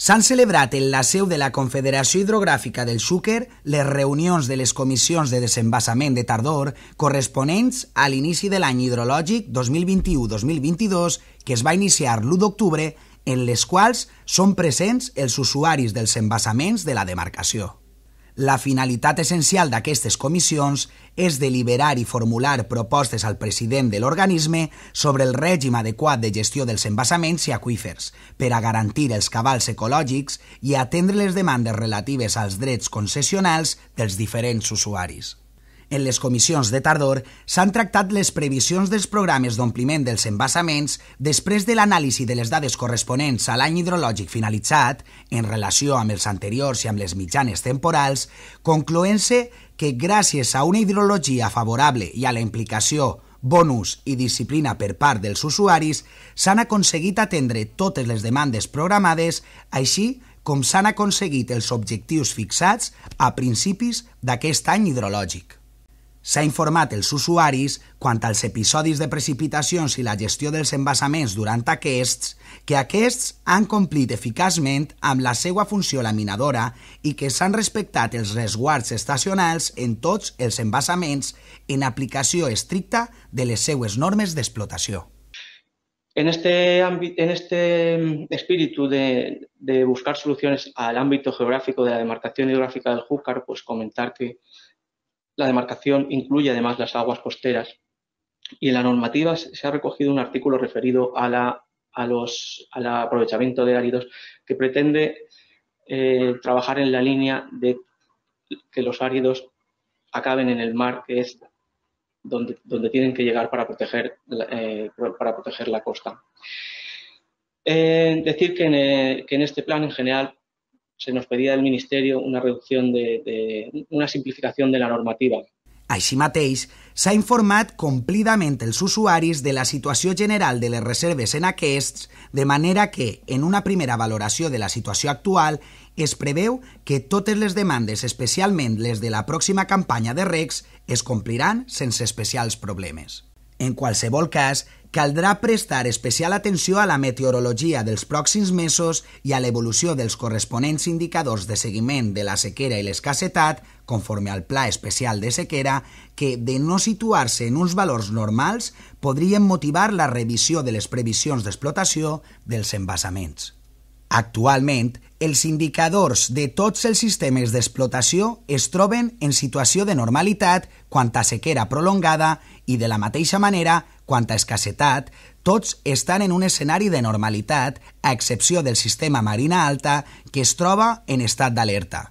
S'han celebrat en la seu de la Confederació Hidrogràfica del Xúquer les reunions de les comissions de desembassament de tardor corresponents a l'inici de l'any hidrològic 2021-2022 que es va iniciar l'1 d'octubre en les quals són presents els usuaris dels embassaments de la demarcació. La finalitat essencial d'aquestes comissions és deliberar i formular propostes al president de l'organisme sobre el règim adequat de gestió dels embassaments i aqüífers per a garantir els cabals ecològics i atendre les demandes relatives als drets concessionals dels diferents usuaris. En les comissions de tardor s'han tractat les previsions dels programes d'ompliment dels embassaments després de l'anàlisi de les dades corresponents a l'any hidrològic finalitzat en relació amb els anteriors i amb les mitjanes temporals, concloent-se que gràcies a una hidrologia favorable i a la implicació bonus i disciplina per part dels usuaris, s'han aconseguit atendre totes les demandes programades, així com s'han aconseguit els objectius fixats a principis d'aquest any hidrològic. S'ha informat els usuaris quant als episodis de precipitacions i la gestió dels embassaments durant aquests que aquests han complit eficaçment amb la seva funció laminadora i que s'han respectat els resguards estacionals en tots els embassaments en aplicació estricta de les seues normes d'explotació. En este, ámbito, en este espíritu de, de buscar soluciones al ámbito geográfico de la demarcación hidrográfica del Júcar, pues comentar que La demarcación incluye además las aguas costeras y en la normativa se ha recogido un artículo referido a los, al aprovechamiento de áridos que pretende eh, trabajar en la línea de que los áridos acaben en el mar, que es donde, tienen que llegar para proteger, la eh, costa. Eh, decir que en, este plan, en general, se nos pedía del Ministerio una reducción de, de una simplificació de la normativa. Així mateix, s'ha informat complidament els usuaris de la situació general de les reserves en aquests, de manera que, en una primera valoració de la situació actual, es preveu que totes les demandes, especialment les de la pròxima campanya de RECs, es compliran sense especials problemes. En qualsevol cas, caldrà prestar especial atenció a la meteorologia dels pròxims mesos i a l'evolució dels corresponents indicadors de seguiment de la sequera i l'escassetat, conforme al Pla Especial de Sequera, que, de no situar-se en uns valors normals, podrien motivar la revisió de les previsions d'explotació dels embassaments. Actualment, els indicadors de tots els sistemes d'explotació es troben en situació de normalitat quant a sequera prolongada i, de la mateixa manera, quant a escassetat, tots estan en un escenari de normalitat, a excepció del sistema Marina Alta, que es troba en estat d'alerta.